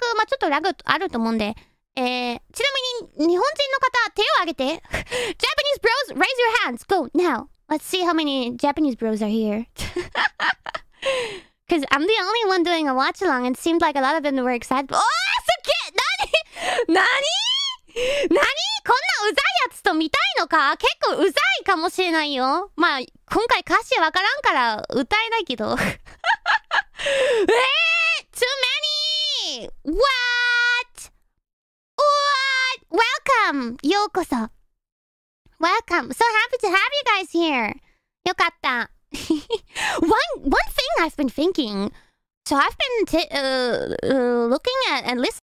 く、まあ、ちょっとラグあると思うんで、えー、ちなみに、日本人の方、手を挙げて。Japanese bros, raise your hands. Go, now. Let's see how many Japanese bros are here. Because I'm the only one doing a watch along, and it seemed like a lot of them were excited. おー、すげえななにになにこんなうざいやつと見たいのか結構うざいかもしれないよ。まあ、今回歌詞わからんから歌えないけど。What? What? Welcome, yokoso. Welcome. So happy to have you guys here. Yokatta. one one thing I've been thinking. So I've been uh, uh, looking at and listening.